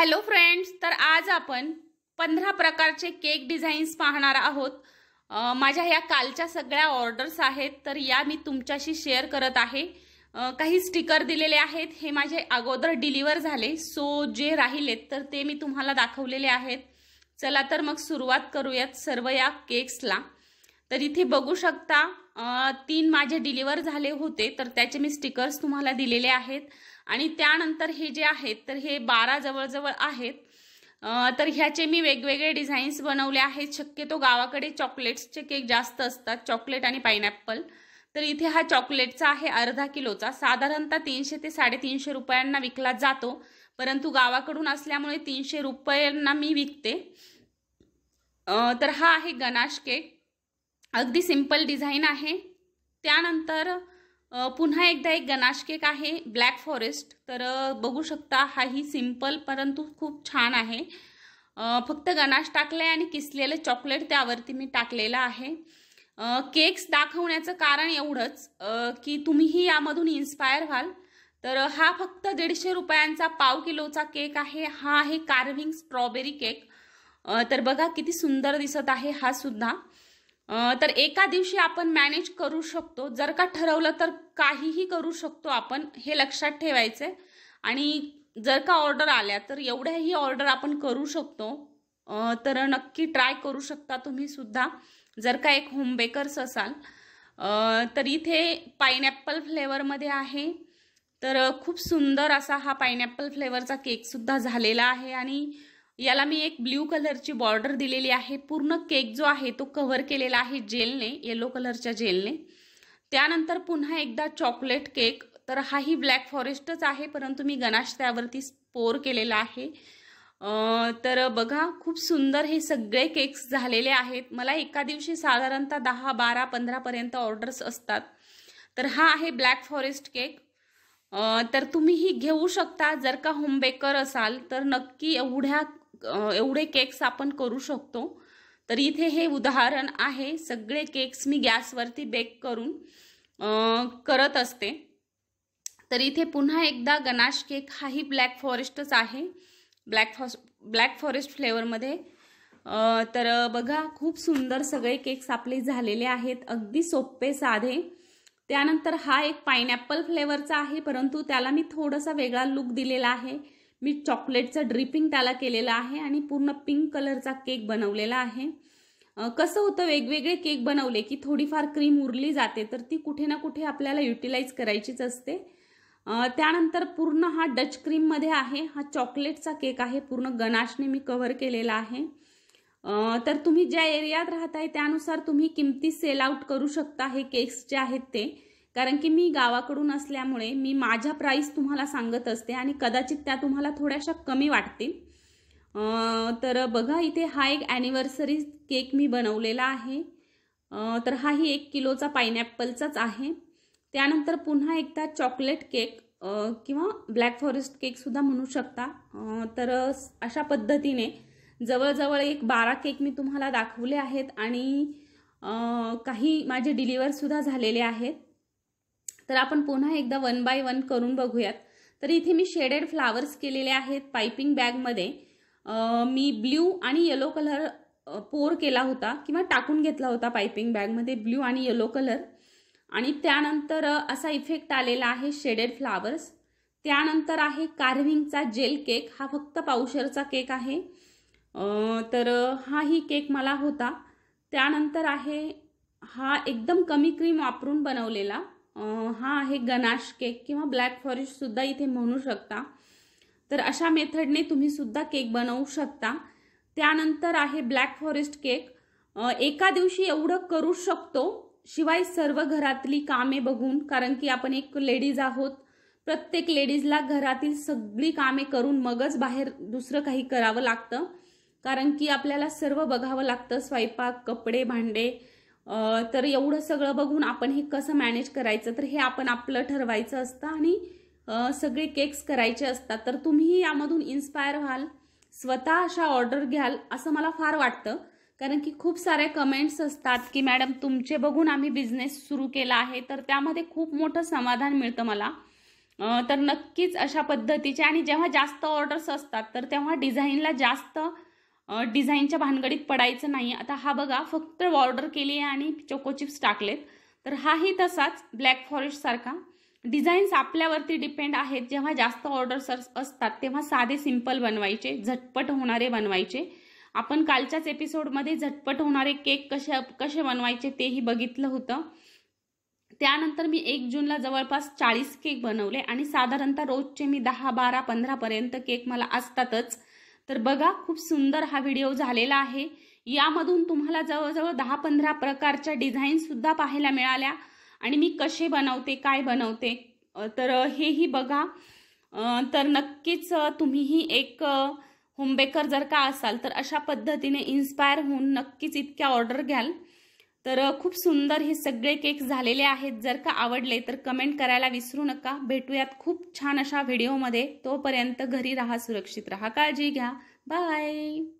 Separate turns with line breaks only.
hello friends तर आज आपण पंधरा प्रकारचे केक डिझाईन्स पाहणार आहोत माझ्या ह्या कालच्या सगळ्या ऑर्डर्स आहेत तर या मी तुमच्याशी शेअर करत आहे काही स्टिकर दिलेले आहेत हे माझे अगोदर डिलिव्हर झाले सो जे राहिलेत तर ते मी तुम्हाला दाखवलेले आहेत चला तर मग सुरुवात करूयात सर्व या केक्सला तर इथे बघू शकता तीन माझे डिलिवर झाले होते तर त्याचे मी स्टिकर्स तुम्हाला दिलेले आहेत आणि त्यानंतर हे जे आहेत तर हे बारा जवळजवळ आहेत तर ह्याचे मी वेगवेगळे डिझाईन्स बनवले आहेत शक्यतो गावाकडे चॉकलेट्सचे केक जास्त असतात चॉकलेट आणि पायनॅपल तर इथे हा चॉकलेटचा आहे अर्धा किलोचा साधारणतः तीनशे ते साडेतीनशे रुपयांना विकला जातो परंतु गावाकडून असल्यामुळे तीनशे रुपयांना मी विकते तर हा आहे गणाश केक अगदी सिंपल डिझाईन आहे त्यानंतर पुन्हा एकदा एक गणाश केक आहे ब्लॅक फॉरेस्ट तर बघू शकता हाही सिंपल परंतु खूप छान आहे फक्त गणाश टाकलं आहे आणि किसलेलं चॉकलेट त्यावरती मी टाकलेलं आहे केक्स दाखवण्याचं कारण एवढंच की तुम्हीही यामधून इन्स्पायर व्हाल तर हा फक्त दीडशे रुपयांचा पाव किलोचा केक आहे हा आहे कार्विंग स्ट्रॉबेरी केक तर बघा किती सुंदर दिसत आहे हा सुद्धा तर एका दिवशी आपण मॅनेज करू शकतो जर का ठरवलं तर काहीही करू शकतो आपण हे लक्षात ठेवायचे आणि जर का ऑर्डर आल्या तर एवढ्याही ऑर्डर आपण करू शकतो तर नक्की ट्राय करू शकता तुम्ही सुद्धा जर का एक होम बेकर्स असाल तर इथे पायनॅपल फ्लेवरमध्ये आहे तर खूप सुंदर असा हा पायनॅपल फ्लेवरचा केकसुद्धा झालेला आहे आणि याला मी एक ब्ल्यू कलरची बॉर्डर दिलेली आहे पूर्ण केक जो आहे तो कव्हर केलेला आहे जेलने येलो कलरच्या जेलने त्यानंतर पुन्हा एकदा चॉकलेट केक तर हाही ब्लॅक फॉरेस्टच आहे परंतु मी गणाश त्यावरती स्पोर केलेला आहे तर बघा खूप सुंदर हे सगळे केक्स झालेले आहेत मला एका दिवशी साधारणतः दहा बारा पंधरापर्यंत ऑर्डर्स असतात तर हा आहे ब्लॅक फॉरेस्ट केक तर तुम्ही ही घेऊ शकता जर का होम बेकर असाल तर नक्की एवढ्या एवढे केक्स आपण करू शकतो तर इथे हे उदाहरण आहे सगळे केक्स मी गॅसवरती बेक करून करत असते तर इथे पुन्हा एकदा गनाश केक हाही ब्लॅक फॉरेस्टच आहे ब्लॅक फॉ ब्लॅक फॉरेस्ट फ्लेवरमध्ये तर बघा खूप सुंदर सगळे केक्स आपले झालेले आहेत अगदी सोपे साधे त्यानंतर हा एक पायनॅपल फ्लेवरचा आहे परंतु त्याला मी थोडासा वेगळा लुक दिलेला आहे मी चॉकलेटचं ड्रिपिंग त्याला केलेलं आहे आणि पूर्ण पिंक कलरचा केक बनवलेला आहे कसं होतं वेगवेगळे केक बनवले की थोडीफार क्रीम उरली जाते तर ती कुठे ना कुठे आपल्याला युटिलाइज करायचीच असते त्यानंतर पूर्ण हा डच क्रीममध्ये आहे हा चॉकलेटचा केक आहे पूर्ण गनाशने मी कव्हर केलेला आहे तर तुम्ही ज्या एरियात राहताय त्यानुसार तुम्ही किमती सेल आउट करू शकता हे केक्स जे आहेत ते कारण की मी गावाकडून असल्यामुळे मी माझ्या प्राईस तुम्हाला सांगत असते आणि कदाचित त्या तुम्हाला थोड्याशा कमी वाटतील तर बघा इथे हा एक ॲनिव्हर्सरी केक मी बनवलेला आहे तर हाही एक किलोचा पायनॅपलचाच आहे त्यानंतर पुन्हा एकदा चॉकलेट केक किंवा ब्लॅक फॉरेस्ट केकसुद्धा म्हणू शकता तर अशा पद्धतीने जवळजवळ एक बारा केक मी तुम्हाला दाखवले आहेत आणि काही माझे डिलिव्हरसुद्धा झालेले आहेत तर आपण पुन्हा एकदा वन बाय वन करून बघूयात तर इथे मी शेडेड फ्लावर्स केलेले आहेत पायपिंग बॅगमध्ये मी ब्ल्यू आणि येलो कलर पोर केला होता किंवा टाकून घेतला होता पायपिंग बॅगमध्ये ब्ल्यू आणि येलो कलर आणि त्यानंतर असा इफेक्ट आलेला आहे शेडेड फ्लावर्स त्यानंतर आहे कार्विंगचा जेल केक हा फक्त पाऊशरचा केक आहे तर हा ही केक मला होता त्यानंतर आहे हा एकदम कमी क्रीम वापरून बनवलेला हा आहे गनाश केक किंवा ब्लॅक फॉरेस्टसुद्धा इथे म्हणू शकता तर अशा मेथडने तुम्ही सुद्धा केक बनवू शकता त्यानंतर आहे ब्लॅक फॉरेस्ट केक एका दिवशी एवढं करू शकतो शिवाय सर्व घरातली कामे बघून कारण की आपण एक लेडीज आहोत प्रत्येक लेडीजला घरातील सगळी कामे करून मगच बाहेर दुसरं काही करावं लागतं कारण की आपल्याला सर्व बघावं लागतं स्वयंपाक कपडे भांडे तर एवढं सगळं बघून आपण हे कसं मॅनेज करायचं तर हे आपण आपलं ठरवायचं असतं आणि सगळे केक्स करायचे असतात तर तुम्ही यामधून इन्स्पायर व्हाल स्वतः अशा ऑर्डर घ्याल असं मला फार वाटतं कारण की खूप सारे कमेंट्स असतात की मॅडम तुमचे बघून आम्ही बिझनेस सुरू केला आहे तर त्यामध्ये खूप मोठं समाधान मिळतं मला तर नक्कीच अशा पद्धतीचे आणि जेव्हा जास्त ऑर्डर्स असतात तर तेव्हा डिझाईनला जास्त डिझाईनच्या भानगडीत पडायचं नाही आता हा बघा फक्त ऑर्डर केली आहे आणि चोकोचिप्स टाकलेत तर हाही तसाच ब्लॅक फॉरेस्टसारखा डिझाईन्स आपल्यावरती डिपेंड आहेत जेव्हा जास्त ऑर्डर्स असतात तेव्हा साधे सिंपल बनवायचे झटपट होणारे बनवायचे आपण कालच्याच एपिसोडमध्ये झटपट होणारे केक कसे कसे बनवायचे तेही बघितलं होतं त्यानंतर मी एक जूनला जवळपास चाळीस केक बनवले आणि साधारणतः रोजचे मी दहा बारा पंधरापर्यंत केक मला असतातच तर बघा खूप सुंदर हा व्हिडिओ झालेला आहे यामधून तुम्हाला जवळजवळ दहा पंधरा प्रकारच्या डिझाईनसुद्धा पाहायला मिळाल्या आणि मी कसे बनवते काय बनवते तर हेही बघा तर नक्कीच तुम्हीही एक होमबेकर जर का असाल तर अशा पद्धतीने इन्स्पायर होऊन नक्कीच इतक्या ऑर्डर घ्याल तर खूप सुंदर हे सगळे केक झालेले आहेत जर का आवडले तर कमेंट करायला विसरू नका भेटूयात खूप छान अशा व्हिडिओमध्ये तोपर्यंत घरी राहा सुरक्षित राहा काळजी घ्या बाय